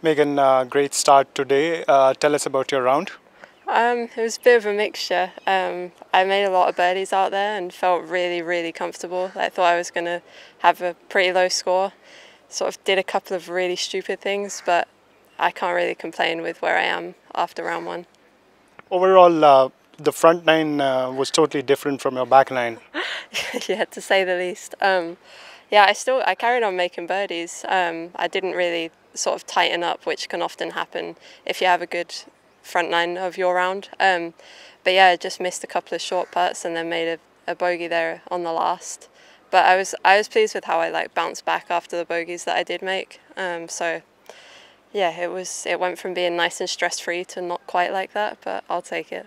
Megan, uh, great start today. Uh, tell us about your round. Um, it was a bit of a mixture. Um, I made a lot of birdies out there and felt really, really comfortable. I thought I was going to have a pretty low score. Sort of did a couple of really stupid things, but I can't really complain with where I am after round one. Overall, uh, the front nine uh, was totally different from your back nine. yeah, to say the least. Um, yeah, I still I carried on making birdies. Um, I didn't really sort of tighten up, which can often happen if you have a good front nine of your round. Um, but yeah, just missed a couple of short putts and then made a, a bogey there on the last. But I was I was pleased with how I like bounced back after the bogeys that I did make. Um, so yeah, it was it went from being nice and stress free to not quite like that, but I'll take it.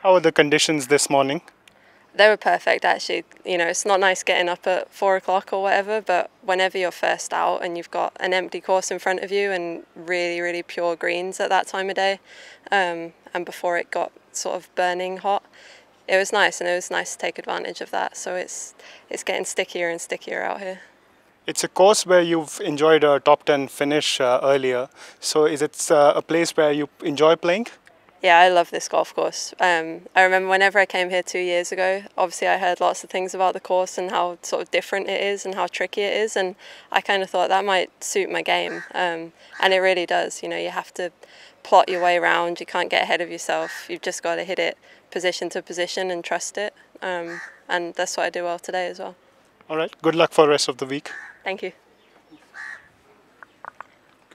How were the conditions this morning? they were perfect actually. You know, it's not nice getting up at four o'clock or whatever, but whenever you're first out and you've got an empty course in front of you and really, really pure greens at that time of day, um, and before it got sort of burning hot, it was nice and it was nice to take advantage of that. So it's it's getting stickier and stickier out here. It's a course where you've enjoyed a top 10 finish uh, earlier. So is it uh, a place where you enjoy playing? yeah, I love this golf course. Um, I remember whenever I came here two years ago, obviously I heard lots of things about the course and how sort of different it is and how tricky it is, and I kind of thought that might suit my game, um, and it really does. You know, you have to plot your way around. You can't get ahead of yourself. You've just got to hit it position to position and trust it, um, and that's what I do well today as well. All right. Good luck for the rest of the week. Thank you.